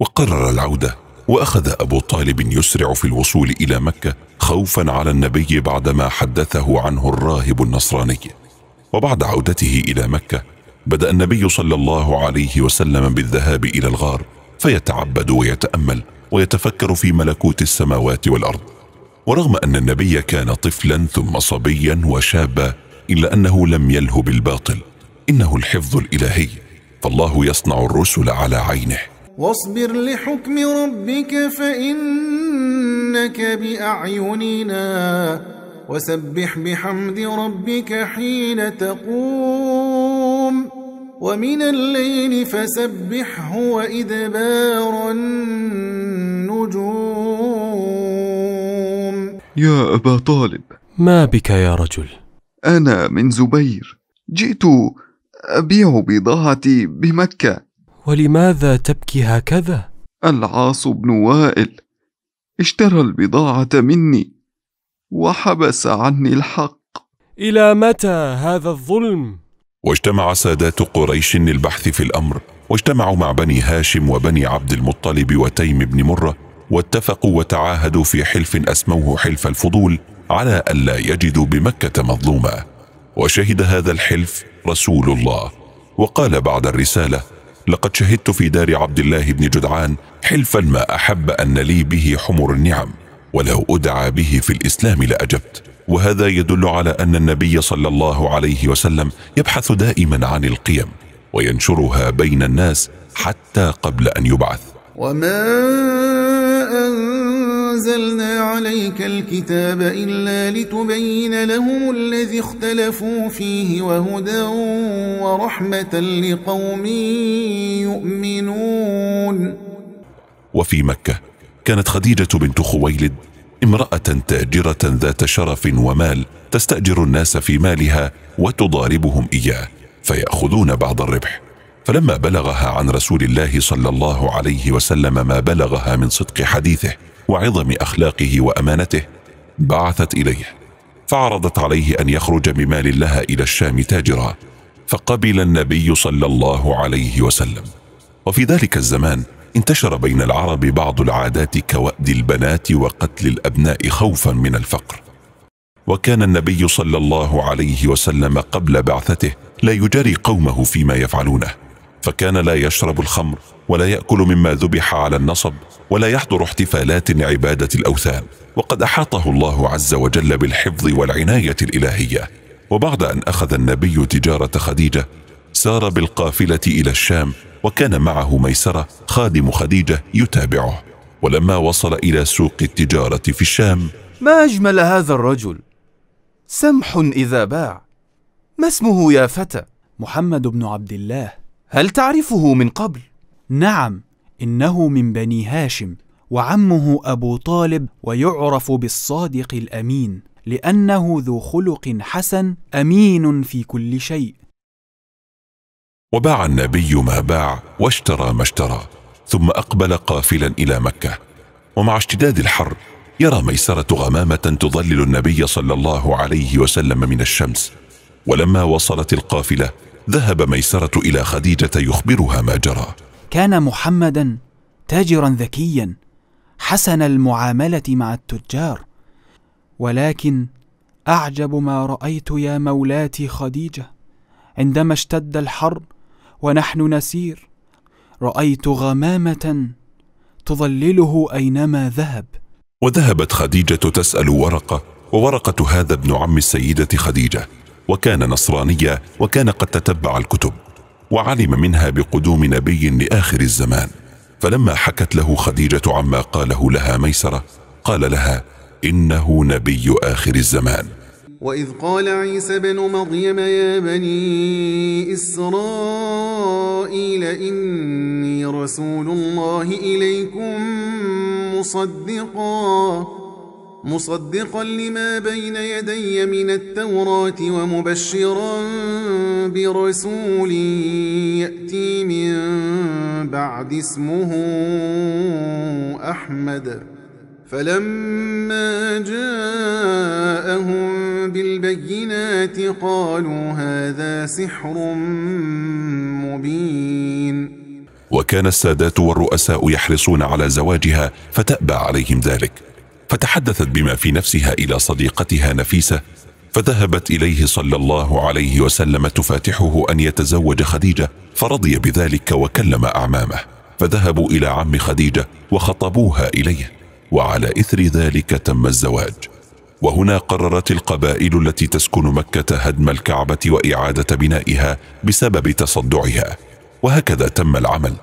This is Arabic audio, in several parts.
وقرر العودة وأخذ أبو طالب يسرع في الوصول إلى مكة خوفا على النبي بعدما حدثه عنه الراهب النصراني وبعد عودته إلى مكة بدأ النبي صلى الله عليه وسلم بالذهاب إلى الغار فيتعبد ويتأمل ويتفكر في ملكوت السماوات والأرض ورغم أن النبي كان طفلا ثم صبيا وشابا إلا أنه لم يله بالباطل إنه الحفظ الإلهي فالله يصنع الرسل على عينه واصبر لحكم ربك فإنك بأعيننا وسبح بحمد ربك حين تقوم ومن الليل فسبحه وإدبار النجوم يا أبا طالب ما بك يا رجل أنا من زبير جئت أبيع بضاعتي بمكة ولماذا تبكي هكذا العاص بن وائل اشترى البضاعه مني وحبس عني الحق الى متى هذا الظلم واجتمع سادات قريش للبحث في الامر واجتمعوا مع بني هاشم وبني عبد المطلب وتيم بن مره واتفقوا وتعاهدوا في حلف اسموه حلف الفضول على الا يجدوا بمكه مظلومه وشهد هذا الحلف رسول الله وقال بعد الرساله لقد شهدت في دار عبد الله بن جدعان حلفا ما أحب أن لي به حمر النعم ولو أدعى به في الإسلام لأجبت وهذا يدل على أن النبي صلى الله عليه وسلم يبحث دائما عن القيم وينشرها بين الناس حتى قبل أن يبعث وما أن أنزلنا عليك الكتاب إلا لتبين لهم الذي اختلفوا فيه وهدى ورحمة لقوم يؤمنون وفي مكة كانت خديجة بنت خويلد امرأة تاجرة ذات شرف ومال تستأجر الناس في مالها وتضاربهم إياه فيأخذون بعض الربح فلما بلغها عن رسول الله صلى الله عليه وسلم ما بلغها من صدق حديثه وعظم اخلاقه وامانته بعثت اليه فعرضت عليه ان يخرج بمال لها الى الشام تاجرا فقبل النبي صلى الله عليه وسلم وفي ذلك الزمان انتشر بين العرب بعض العادات كوأد البنات وقتل الأبناء خوفا من الفقر وكان النبي صلى الله عليه وسلم قبل بعثته لا يجاري قومه فيما يفعلونه فكان لا يشرب الخمر ولا ياكل مما ذبح على النصب ولا يحضر احتفالات عباده الاوثان وقد احاطه الله عز وجل بالحفظ والعنايه الالهيه وبعد ان اخذ النبي تجاره خديجه سار بالقافله الى الشام وكان معه ميسره خادم خديجه يتابعه ولما وصل الى سوق التجاره في الشام ما اجمل هذا الرجل سمح اذا باع ما اسمه يا فتى محمد بن عبد الله هل تعرفه من قبل؟ نعم إنه من بني هاشم وعمه أبو طالب ويعرف بالصادق الأمين لأنه ذو خلق حسن أمين في كل شيء وباع النبي ما باع واشترى ما اشترى ثم أقبل قافلا إلى مكة ومع اشتداد الحر يرى ميسرة غمامة تظلل النبي صلى الله عليه وسلم من الشمس ولما وصلت القافلة ذهب ميسرة إلى خديجة يخبرها ما جرى كان محمدا تاجرا ذكيا حسن المعاملة مع التجار ولكن أعجب ما رأيت يا مولاتي خديجة عندما اشتد الحر ونحن نسير رأيت غمامة تظلله أينما ذهب وذهبت خديجة تسأل ورقة وورقة هذا ابن عم السيدة خديجة وكان نصرانيا وكان قد تتبع الكتب وعلم منها بقدوم نبي لآخر الزمان فلما حكت له خديجة عما قاله لها ميسرة قال لها إنه نبي آخر الزمان وإذ قال عيسى بن مريم يا بني إسرائيل إني رسول الله إليكم مصدقاً مصدقا لما بين يدي من التوراة ومبشرا برسول يأتي من بعد اسمه أحمد فلما جاءهم بالبينات قالوا هذا سحر مبين وكان السادات والرؤساء يحرصون على زواجها فتأبى عليهم ذلك فتحدثت بما في نفسها إلى صديقتها نفيسة فذهبت إليه صلى الله عليه وسلم تفاتحه أن يتزوج خديجة فرضي بذلك وكلم أعمامه فذهبوا إلى عم خديجة وخطبوها إليه وعلى إثر ذلك تم الزواج وهنا قررت القبائل التي تسكن مكة هدم الكعبة وإعادة بنائها بسبب تصدعها وهكذا تم العمل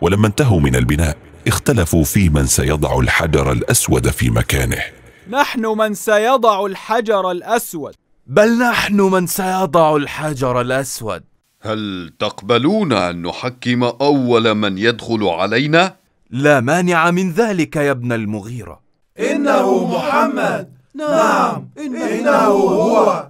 ولما انتهوا من البناء اختلفوا في من سيضع الحجر الأسود في مكانه نحن من سيضع الحجر الأسود بل نحن من سيضع الحجر الأسود هل تقبلون أن نحكم أول من يدخل علينا؟ لا مانع من ذلك يا ابن المغيرة إنه محمد نعم إنه هو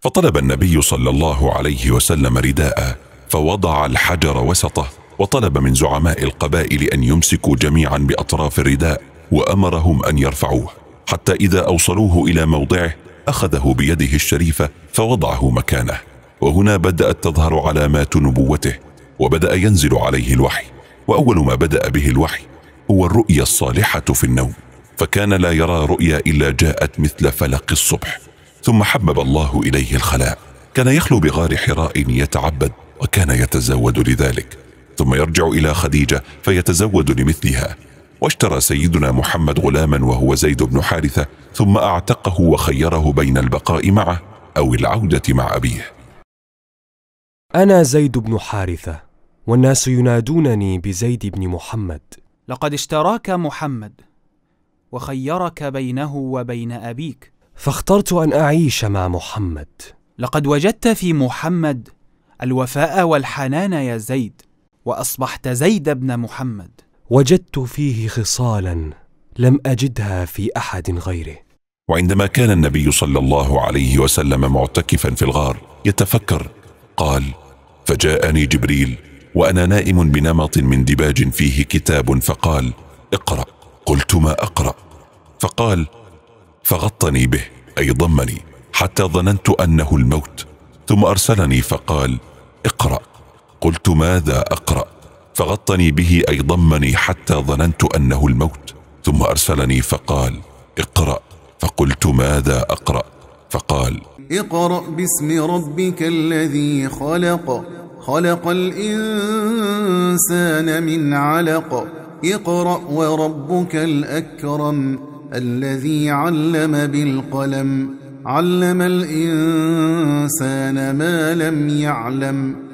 فطلب النبي صلى الله عليه وسلم رداءه فوضع الحجر وسطه وطلب من زعماء القبائل أن يمسكوا جميعا بأطراف الرداء وأمرهم أن يرفعوه حتى إذا أوصلوه إلى موضعه أخذه بيده الشريفة فوضعه مكانه وهنا بدأت تظهر علامات نبوته وبدأ ينزل عليه الوحي وأول ما بدأ به الوحي هو الرؤيا الصالحة في النوم فكان لا يرى رؤيا إلا جاءت مثل فلق الصبح ثم حبب الله إليه الخلاء كان يخلو بغار حراء يتعبد وكان يتزود لذلك ثم يرجع إلى خديجة فيتزود لمثلها واشترى سيدنا محمد غلاما وهو زيد بن حارثة ثم أعتقه وخيره بين البقاء معه أو العودة مع أبيه أنا زيد بن حارثة والناس ينادونني بزيد بن محمد لقد اشتراك محمد وخيرك بينه وبين أبيك فاخترت أن أعيش مع محمد لقد وجدت في محمد الوفاء والحنان يا زيد واصبحت زيد بن محمد وجدت فيه خصالا لم اجدها في احد غيره وعندما كان النبي صلى الله عليه وسلم معتكفا في الغار يتفكر قال فجاءني جبريل وانا نائم بنمط من دباج فيه كتاب فقال اقرا قلت ما اقرا فقال فغطني به اي ضمني حتى ظننت انه الموت ثم ارسلني فقال اقرا قلت ماذا أقرأ فغطني به أي ضمني حتى ظننت أنه الموت ثم أرسلني فقال اقرأ فقلت ماذا أقرأ فقال اقرأ باسم ربك الذي خلق خلق الإنسان من علق اقرأ وربك الأكرم الذي علم بالقلم علم الإنسان ما لم يعلم